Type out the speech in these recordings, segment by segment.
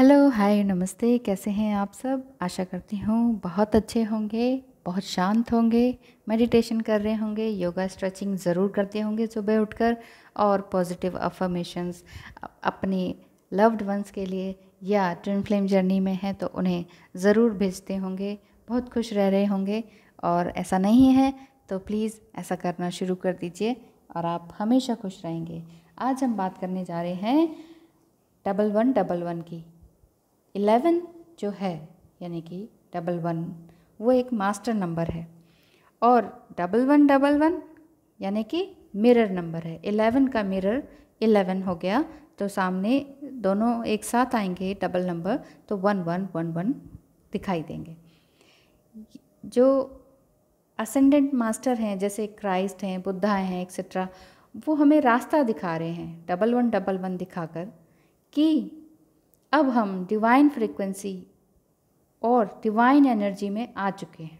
hello hi नमस्ते कैसे हैं आप सब आशा करती हूँ बहुत अच्छे होंगे बहुत शांत होंगे मेडिटेशन कर रहे होंगे योगा स्ट्रेचिंग ज़रूर करते होंगे सुबह उठकर और पॉजिटिव अफर्मेशंस अपने लव्ड वंस के लिए या ट्विन फ्लेम जर्नी में हैं तो उन्हें ज़रूर भेजते होंगे बहुत खुश रह रहे होंगे और ऐसा नहीं है तो प्लीज़ ऐसा करना शुरू कर दीजिए और आप हमेशा खुश रहेंगे आज हम बात करने जा रहे हैं डबल वन डबल वन की इलेवन जो है यानी कि डबल वन वो एक मास्टर नंबर है और डबल वन डबल वन यानी कि मिरर नंबर है इलेवन का मिरर इलेवन हो गया तो सामने दोनों एक साथ आएंगे डबल नंबर तो वन वन वन वन दिखाई देंगे जो असेंडेंट मास्टर हैं जैसे क्राइस्ट हैं बुद्धा हैं एक्सेट्रा वो हमें रास्ता दिखा रहे हैं डबल वन डबल वन दिखाकर कि अब हम डिवाइन फ्रीक्वेंसी और डिवाइन एनर्जी में आ चुके हैं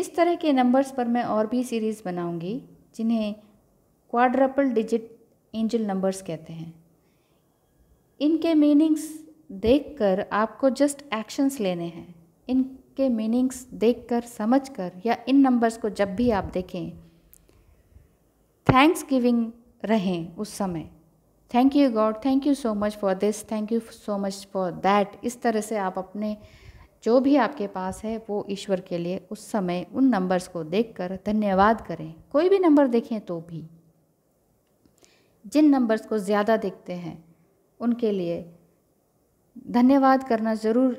इस तरह के नंबर्स पर मैं और भी सीरीज़ बनाऊंगी जिन्हें क्वाड्रपल डिजिट एंजल नंबर्स कहते हैं इनके मीनिंग्स देखकर आपको जस्ट एक्शंस लेने हैं इनके मीनिंग्स देखकर समझकर या इन नंबर्स को जब भी आप देखें थैंक्स गिविंग रहें उस समय thank you God thank you so much for this thank you so much for that इस तरह से आप अपने जो भी आपके पास है वो ईश्वर के लिए उस समय उन नंबर्स को देखकर धन्यवाद करें कोई भी नंबर देखें तो भी जिन नंबर्स को ज़्यादा देखते हैं उनके लिए धन्यवाद करना ज़रूर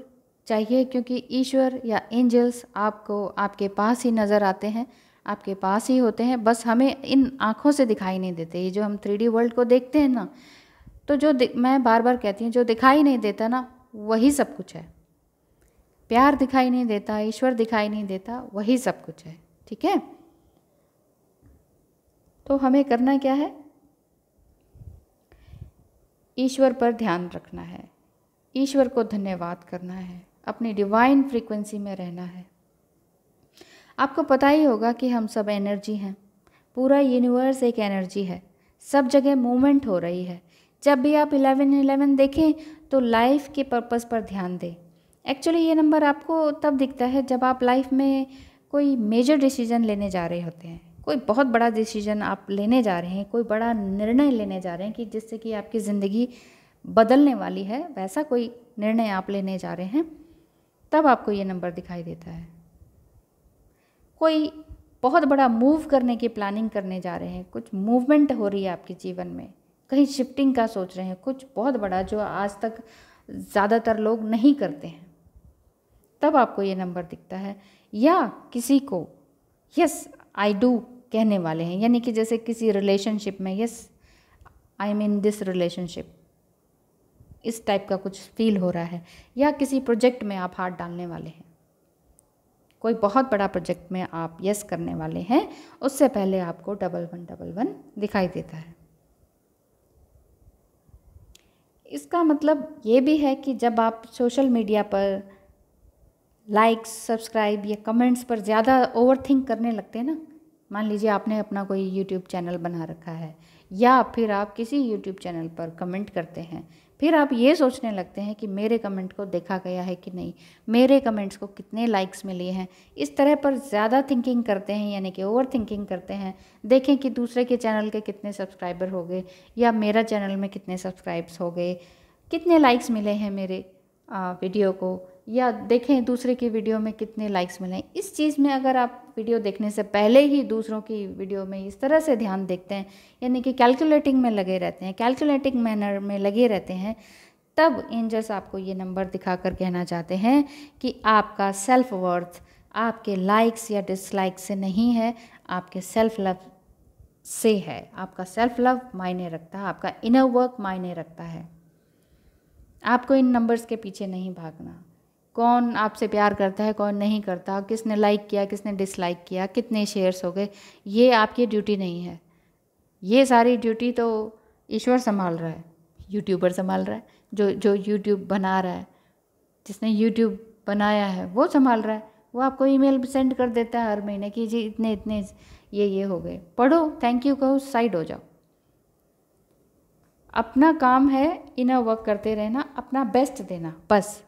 चाहिए क्योंकि ईश्वर या एंजल्स आपको आपके पास ही नज़र आते हैं आपके पास ही होते हैं बस हमें इन आँखों से दिखाई नहीं देते ये जो हम थ्री वर्ल्ड को देखते हैं ना तो जो मैं बार बार कहती हूँ जो दिखाई नहीं देता ना वही सब कुछ है प्यार दिखाई नहीं देता ईश्वर दिखाई नहीं देता वही सब कुछ है ठीक है तो हमें करना क्या है ईश्वर पर ध्यान रखना है ईश्वर को धन्यवाद करना है अपनी डिवाइन फ्रीक्वेंसी में रहना है आपको पता ही होगा कि हम सब एनर्जी हैं पूरा यूनिवर्स एक एनर्जी है सब जगह मूवमेंट हो रही है जब भी आप इलेवन इलेवन देखें तो लाइफ के पर्पस पर ध्यान दें एक्चुअली ये नंबर आपको तब दिखता है जब आप लाइफ में कोई मेजर डिसीजन लेने जा रहे होते हैं कोई बहुत बड़ा डिसीजन आप लेने जा रहे हैं कोई बड़ा निर्णय लेने जा रहे हैं कि जिससे कि आपकी ज़िंदगी बदलने वाली है वैसा कोई निर्णय आप लेने जा रहे हैं तब आपको ये नंबर दिखाई देता है कोई बहुत बड़ा मूव करने की प्लानिंग करने जा रहे हैं कुछ मूवमेंट हो रही है आपके जीवन में कहीं शिफ्टिंग का सोच रहे हैं कुछ बहुत बड़ा जो आज तक ज़्यादातर लोग नहीं करते हैं तब आपको ये नंबर दिखता है या किसी को यस आई डू कहने वाले हैं यानी कि जैसे किसी रिलेशनशिप में yes I mean this relationship इस टाइप का कुछ फील हो रहा है या किसी प्रोजेक्ट में आप हाथ डालने वाले हैं कोई बहुत बड़ा प्रोजेक्ट में आप यस करने वाले हैं उससे पहले आपको डबल वन डबल वन दिखाई देता है इसका मतलब ये भी है कि जब आप सोशल मीडिया पर लाइक्स सब्सक्राइब या कमेंट्स पर ज़्यादा ओवरथिंक करने लगते हैं ना मान लीजिए आपने अपना कोई यूट्यूब चैनल बना रखा है या फिर आप किसी यूट्यूब चैनल पर कमेंट करते हैं फिर आप ये सोचने लगते हैं कि मेरे कमेंट को देखा गया है कि नहीं मेरे कमेंट्स को कितने लाइक्स मिले हैं इस तरह पर ज़्यादा थिंकिंग करते हैं यानी कि ओवर थिंकिंग करते हैं देखें कि दूसरे के चैनल के कितने सब्सक्राइबर हो गए या मेरा चैनल में कितने सब्सक्राइब्स हो गए कितने लाइक्स मिले हैं मेरे वीडियो को या देखें दूसरे की वीडियो में कितने लाइक्स मिले इस चीज़ में अगर आप वीडियो देखने से पहले ही दूसरों की वीडियो में इस तरह से ध्यान देखते हैं यानी कि कैलकुलेटिंग में लगे रहते हैं कैलकुलेटिंग मैनर में लगे रहते हैं तब एंजल्स आपको ये नंबर दिखाकर कहना चाहते हैं कि आपका सेल्फ वर्थ आपके लाइक्स या डिसलाइक से नहीं है आपके सेल्फ लव से है आपका सेल्फ लव मायने रखता है आपका इनर वर्क मायने रखता है आपको इन नंबर्स के पीछे नहीं भागना कौन आपसे प्यार करता है कौन नहीं करता किसने लाइक किया किसने डिसलाइक किया कितने शेयर्स हो गए ये आपकी ड्यूटी नहीं है ये सारी ड्यूटी तो ईश्वर संभाल रहा है यूट्यूबर संभाल रहा है जो जो यूट्यूब बना रहा है जिसने यूट्यूब बनाया है वो संभाल रहा है वो आपको ईमेल सेंड कर देता है हर महीने कि जी इतने इतने ये ये हो गए पढ़ो थैंक यू कहो साइड हो जाओ अपना काम है इनर वर्क करते रहना अपना बेस्ट देना बस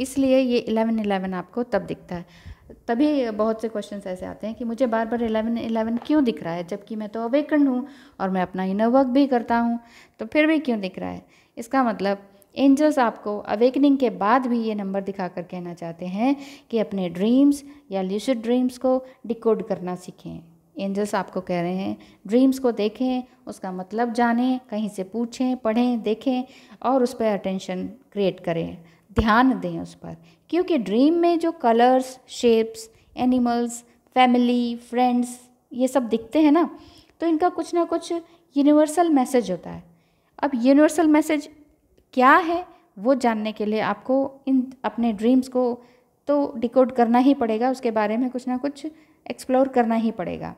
इसलिए ये इलेवन इलेवन आपको तब दिखता है तभी बहुत से क्वेश्चंस ऐसे आते हैं कि मुझे बार बार इलेवन इलेवन क्यों दिख रहा है जबकि मैं तो अवेकंड हूँ और मैं अपना इनर वर्क भी करता हूँ तो फिर भी क्यों दिख रहा है इसका मतलब एंजल्स आपको अवेकनिंग के बाद भी ये नंबर दिखा कर कहना चाहते हैं कि अपने ड्रीम्स या ल्यूसिड ड्रीम्स को डिकोड करना सीखें एंजल्स आपको कह रहे हैं ड्रीम्स को देखें उसका मतलब जानें कहीं से पूछें पढ़ें देखें और उस पर अटेंशन क्रिएट करें ध्यान दें उस पर क्योंकि ड्रीम में जो colours shapes animals family friends ये सब दिखते हैं ना तो इनका कुछ ना कुछ यूनिवर्सल मैसेज होता है अब यूनिवर्सल मैसेज क्या है वो जानने के लिए आपको इन अपने ड्रीम्स को तो डिकोड करना ही पड़ेगा उसके बारे में कुछ ना कुछ एक्सप्लोर करना ही पड़ेगा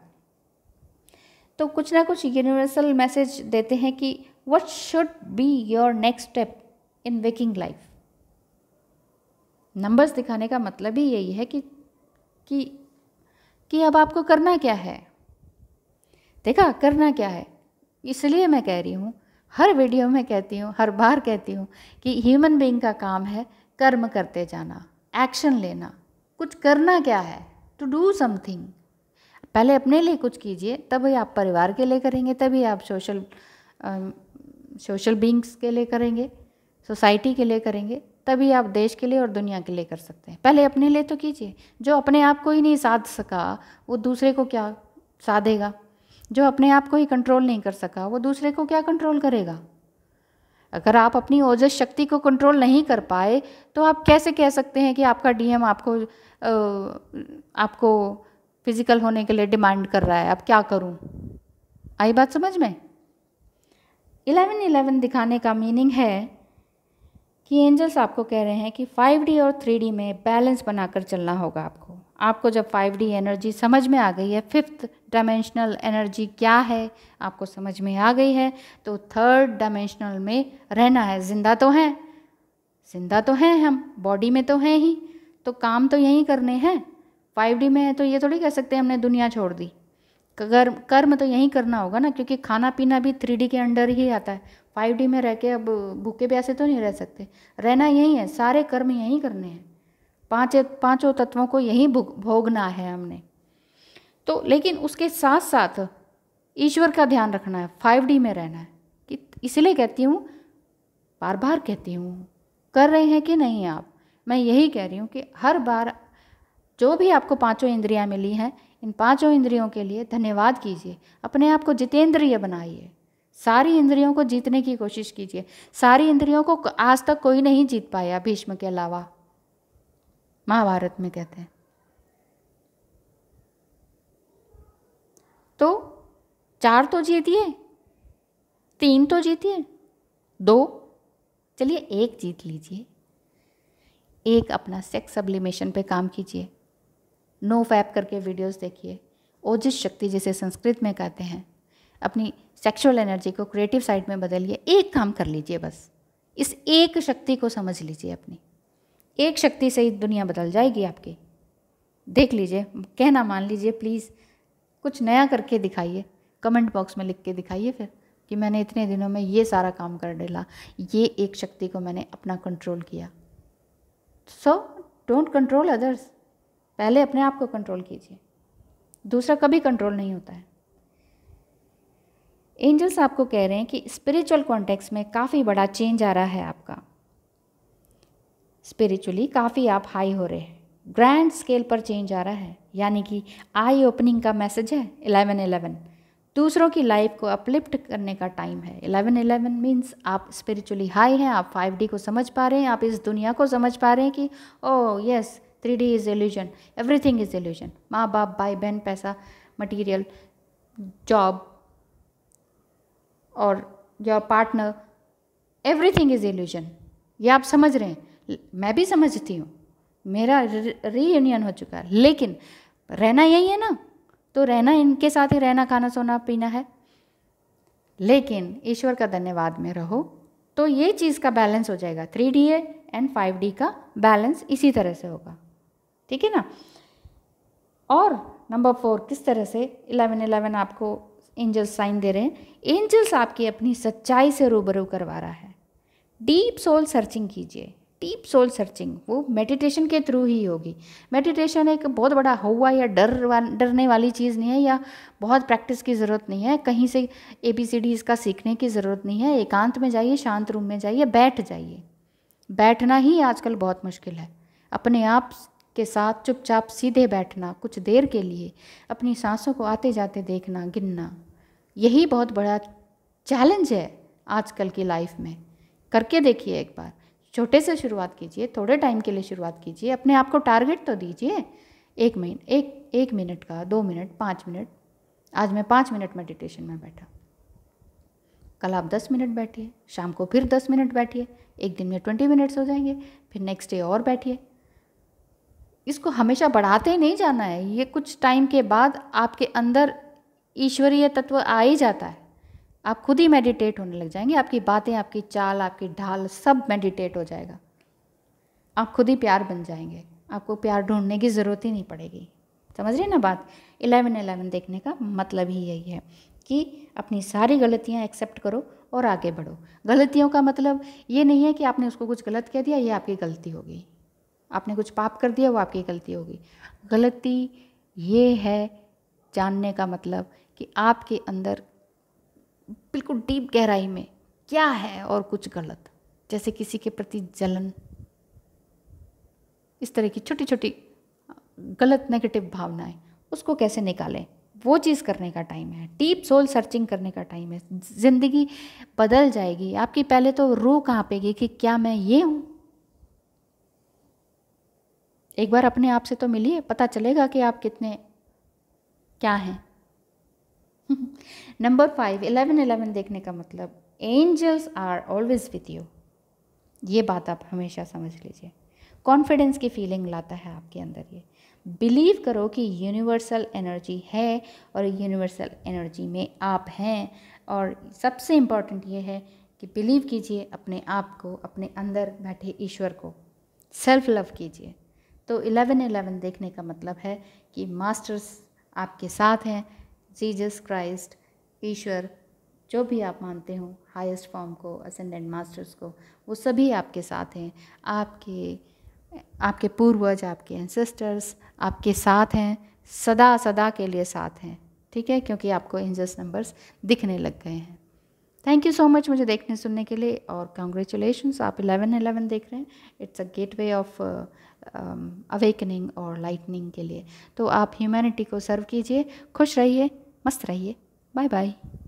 तो कुछ ना कुछ यूनिवर्सल मैसेज देते हैं कि what should be your next step in waking life numbers दिखाने का मतलब ही यही है कि कि कि अब आपको करना क्या है देखा करना क्या है इसलिए मैं कह रही हूँ हर वीडियो में कहती हूँ हर बार कहती हूँ कि ह्यूमन बीइंग का काम है कर्म करते जाना एक्शन लेना कुछ करना क्या है टू डू समथिंग पहले अपने लिए कुछ कीजिए तभी आप परिवार के लिए करेंगे तभी आप सोशल सोशल बींग्स के लिए करेंगे सोसाइटी के लिए करेंगे तभी आप देश के लिए और दुनिया के लिए कर सकते हैं पहले अपने लिए तो कीजिए जो अपने आप को ही नहीं साध सका वो दूसरे को क्या साधेगा जो अपने आप को ही कंट्रोल नहीं कर सका वो दूसरे को क्या कंट्रोल करेगा अगर आप अपनी ओजस शक्ति को कंट्रोल नहीं कर पाए तो आप कैसे कह सकते हैं कि आपका डीएम आपको आपको फिजिकल होने के लिए डिमांड कर रहा है अब क्या करूं आई बात समझ में इलेवन इलेवन दिखाने का मीनिंग है कि एंजल्स आपको कह रहे हैं कि 5D और 3D में बैलेंस बनाकर चलना होगा आपको आपको जब 5D एनर्जी समझ में आ गई है फिफ्थ डायमेंशनल एनर्जी क्या है आपको समझ में आ गई है तो थर्ड डायमेंशनल में रहना है जिंदा तो हैं जिंदा तो हैं हम बॉडी में तो हैं ही तो काम तो यहीं करने हैं 5D में है तो ये थोड़ी कह सकते हैं हमने दुनिया छोड़ दी कर्म कर्म तो यहीं करना होगा ना क्योंकि खाना पीना भी थ्री के अंडर ही आता है फाइव में रह के अब भूखे प्यासे तो नहीं रह सकते रहना यही है सारे कर्म यहीं करने हैं पांच पांचों तत्वों को यहीं भोगना है हमने तो लेकिन उसके साथ साथ ईश्वर का ध्यान रखना है फाइव डी में रहना है कि इसलिए कहती हूँ बार बार कहती हूँ कर रहे हैं कि नहीं आप मैं यही कह रही हूँ कि हर बार जो भी आपको पांचों इंद्रियां मिली हैं इन पांचों इंद्रियों के लिए धन्यवाद कीजिए अपने आप को जितेंद्रिय बनाइए सारी इंद्रियों को जीतने की कोशिश कीजिए सारी इंद्रियों को आज तक कोई नहीं जीत पाया भीष्म के अलावा महाभारत में कहते हैं तो चार तो जीतिए तीन तो जीतिए दो चलिए एक जीत लीजिए एक अपना सेक्स सब्लिमेशन पे काम कीजिए नो फैप करके वीडियोस देखिए ओजिस शक्ति जिसे संस्कृत में कहते हैं अपनी सेक्सुअल एनर्जी को क्रिएटिव साइड में बदलिए एक काम कर लीजिए बस इस एक शक्ति को समझ लीजिए अपनी एक शक्ति से ही दुनिया बदल जाएगी आपकी देख लीजिए कहना मान लीजिए प्लीज़ कुछ नया करके दिखाइए कमेंट बॉक्स में लिख के दिखाइए फिर कि मैंने इतने दिनों में ये सारा काम कर डाला ये एक शक्ति को मैंने अपना कंट्रोल किया सो डोंट कंट्रोल अदर्स पहले अपने आप को कंट्रोल कीजिए दूसरा कभी कंट्रोल नहीं होता है एंजल्स आपको कह रहे हैं कि स्पिरिचुअल कॉन्टेक्स में काफ़ी बड़ा चेंज आ रहा है आपका स्पिरिचुअली काफ़ी आप हाई हो रहे हैं ग्रैंड स्केल पर चेंज आ रहा है यानी कि आई ओपनिंग का मैसेज है इलेवन इलेवन दूसरों की लाइफ को अपलिफ्ट करने का टाइम है इलेवन इलेवन मीन्स आप स्पिरिचुअली हाई हैं आप फाइव डी को समझ पा रहे हैं आप इस दुनिया को समझ पा रहे हैं कि oh oh, yes three D is illusion everything is illusion माँ बाप भाई बहन पैसा मटीरियल जॉब और your partner everything is illusion ये आप समझ रहे हैं मैं भी समझती हूँ मेरा रीयूनियन हो चुका है लेकिन रहना यही है ना तो रहना इनके साथ ही रहना खाना सोना पीना है लेकिन ईश्वर का धन्यवाद में रहो तो ये चीज़ का बैलेंस हो जाएगा three D and five D का बैलेंस इसी तरह से होगा ठीक है ना और नंबर फोर किस तरह से इलेवन इलेवन आपको एंजल्स साइन दे रहे हैं एंजल्स आपकी अपनी सच्चाई से रूबरू करवा रहा है डीप सोल सर्चिंग कीजिए डीप सोल सर्चिंग वो मेडिटेशन के थ्रू ही होगी मेडिटेशन एक बहुत बड़ा हवा या डर डरने वाली चीज़ नहीं है या बहुत प्रैक्टिस की ज़रूरत नहीं है कहीं से ए बी सी डी इसका सीखने की ज़रूरत नहीं है एकांत में जाइए शांत रूम में जाइए बैठ जाइए बैठना ही आजकल बहुत मुश्किल है अपने आप के साथ चुपचाप सीधे बैठना कुछ देर के लिए अपनी सांसों को आते जाते देखना गिनना यही बहुत बड़ा चैलेंज है आजकल की लाइफ में करके देखिए एक बार छोटे से शुरुआत कीजिए थोड़े टाइम के लिए शुरुआत कीजिए अपने आप को टारगेट तो दीजिए एक महीन एक एक मिनट का दो मिनट पाँच मिनट आज मैं पाँच मिनट मेडिटेशन में बैठा कल आप दस मिनट बैठिए शाम को फिर दस मिनट बैठिए एक दिन में ट्वेंटी मिनट्स हो जाएंगे फिर नेक्स्ट डे और बैठिए इसको हमेशा बढ़ाते ही नहीं जाना है ये कुछ टाइम के बाद आपके अंदर ईश्वरीय तत्व आ ही जाता है आप खुद ही मेडिटेट होने लग जाएंगे आपकी बातें आपकी चाल आपकी ढाल सब मेडिटेट हो जाएगा आप खुद ही प्यार बन जाएंगे आपको प्यार ढूंढने की ज़रूरत ही नहीं पड़ेगी समझ रहे ना बात इलेवन एलेवन देखने का मतलब ही यही है कि अपनी सारी गलतियाँ एक्सेप्ट करो और आगे बढ़ो गलतियों का मतलब ये नहीं है कि आपने उसको कुछ गलत कह दिया ये आपकी गलती होगी आपने कुछ पाप कर दिया वो आपकी गलती होगी गलती ये है जानने का मतलब कि आपके अंदर बिल्कुल डीप गहराई में क्या है और कुछ गलत जैसे किसी के प्रति जलन इस तरह की छोटी छोटी गलत नेगेटिव भावनाएं उसको कैसे निकालें वो चीज़ करने का टाइम है डीप सोल सर्चिंग करने का टाइम है ज़िंदगी बदल जाएगी आपकी पहले तो रूह पेगी कि क्या मैं ये हूँ एक बार अपने आप से तो मिलिए पता चलेगा कि आप कितने क्या हैं नंबर फाइव इलेवन एलेवन देखने का मतलब angels are always with you ये बात आप हमेशा समझ लीजिए कॉन्फिडेंस की फीलिंग लाता है आपके अंदर ये बिलीव करो कि यूनिवर्सल एनर्जी है और यूनिवर्सल एनर्जी में आप हैं और सबसे इम्पॉर्टेंट ये है कि बिलीव कीजिए अपने आप को अपने अंदर बैठे ईश्वर को सेल्फ लव कीजिए तो इलेवन इलेवन देखने का मतलब है कि मास्टर्स आपके साथ हैं जीजस क्राइस्ट ईश्वर जो भी आप मानते हो हाईएस्ट फॉर्म को असेंडेंट मास्टर्स को वो सभी आपके साथ हैं आपके आपके पूर्वज आपके एंसेस्टर्स आपके साथ हैं सदा सदा के लिए साथ हैं ठीक है क्योंकि आपको इंजस नंबर्स दिखने लग गए हैं थैंक यू सो मच मुझे देखने सुनने के लिए और कॉन्ग्रेचुलेशन आप इलेवन इलेवन देख रहे हैं it's a gateway of awakening और लाइटनिंग के लिए तो आप ह्यूमैनिटी को सर्व कीजिए खुश रहिए मस्त रहिए बाय बाय